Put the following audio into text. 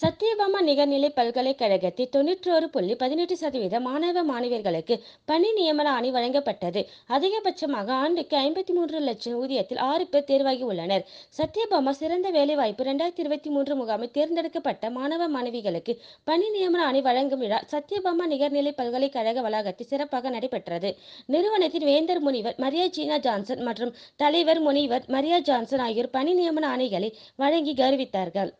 சத்யபாமா நிகர்நிலை பல்கலைக்கழகத்தில் தொன்னூற்றோரு புள்ளி பதினெட்டு சதவீத மாணவ மாணவியர்களுக்கு பணி நியமன ஆணை வழங்கப்பட்டது அதிகபட்சமாக ஆண்டுக்கு ஐம்பத்தி மூன்று லட்சம் ஊதியத்தில் ஆறு பேர் தேர்வாகி உள்ளனர் சத்யபாமா சிறந்த வேலைவாய்ப்பு இரண்டாயிரத்தி இருபத்தி மூன்று முகாமில் தேர்ந்தெடுக்கப்பட்ட மாணவ மாணவிகளுக்கு பணி நியமன ஆணை வழங்கும் விழா சத்யபாமா நிகர்நிலை பல்கலைக்கழக வளாகத்தில் சிறப்பாக நடைபெற்றது நிறுவனத்தின் வேந்தர் முனிவர் மரியா ஜீனா ஜான்சன் மற்றும் தலைவர் முனிவர் மரியா ஜான்சன் ஆகியோர் பணி நியமன ஆணைகளை வழங்கி கௌரவித்தார்கள்